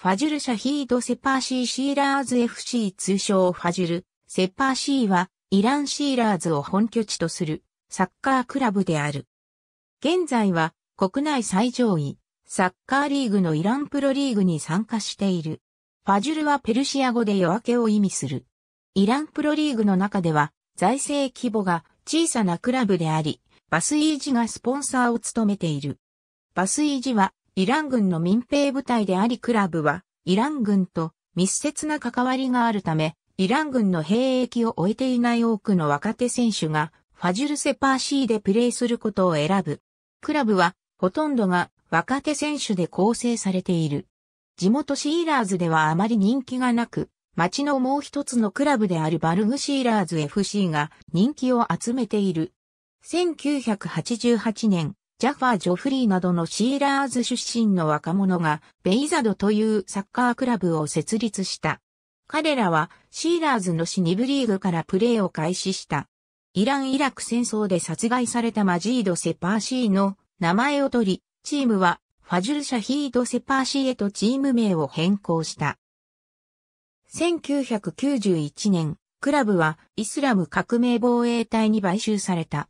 ファジュル・シャヒード・セパーシー・シーラーズ FC 通称ファジュル、セパーシーはイラン・シーラーズを本拠地とするサッカークラブである。現在は国内最上位サッカーリーグのイランプロリーグに参加している。ファジュルはペルシア語で夜明けを意味する。イランプロリーグの中では財政規模が小さなクラブであり、バスイージがスポンサーを務めている。バスイージはイラン軍の民兵部隊でありクラブは、イラン軍と密接な関わりがあるため、イラン軍の兵役を終えていない多くの若手選手が、ファジュルセパーシーでプレーすることを選ぶ。クラブは、ほとんどが若手選手で構成されている。地元シーラーズではあまり人気がなく、町のもう一つのクラブであるバルグシーラーズ FC が人気を集めている。1988年、ジャファー・ジョフリーなどのシーラーズ出身の若者が、ベイザドというサッカークラブを設立した。彼らは、シーラーズのシニ部リーグからプレーを開始した。イラン・イラク戦争で殺害されたマジード・セパーシーの名前を取り、チームはファジュル・シャヒード・セパーシーへとチーム名を変更した。1991年、クラブはイスラム革命防衛隊に買収された。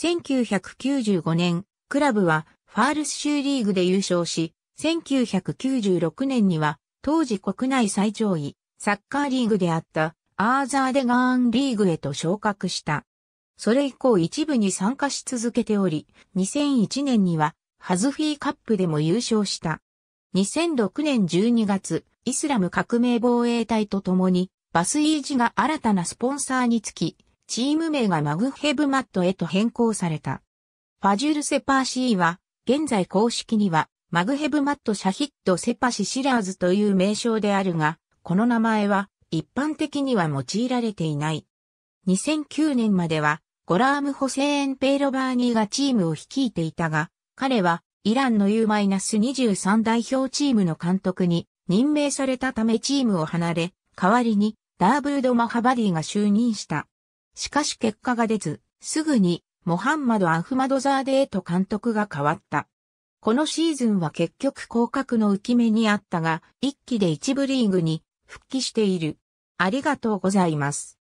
1995年、クラブはファールス州リーグで優勝し、1996年には当時国内最上位サッカーリーグであったアーザーデガーンリーグへと昇格した。それ以降一部に参加し続けており、2001年にはハズフィーカップでも優勝した。2006年12月、イスラム革命防衛隊と共にバスイージが新たなスポンサーにつき、チーム名がマグヘブマットへと変更された。ファジュル・セパーシーは、現在公式には、マグヘブマット・シャヒットセパシ・シラーズという名称であるが、この名前は、一般的には用いられていない。2009年までは、ゴラーム・ホセーン・ペイロバーニーがチームを率いていたが、彼は、イランの U-23 代表チームの監督に任命されたためチームを離れ、代わりにダーブード・マハバディが就任した。しかし結果が出ず、すぐにモハンマド・アフマドザーデへと監督が変わった。このシーズンは結局降格の浮き目にあったが、一期で一部リーグに復帰している。ありがとうございます。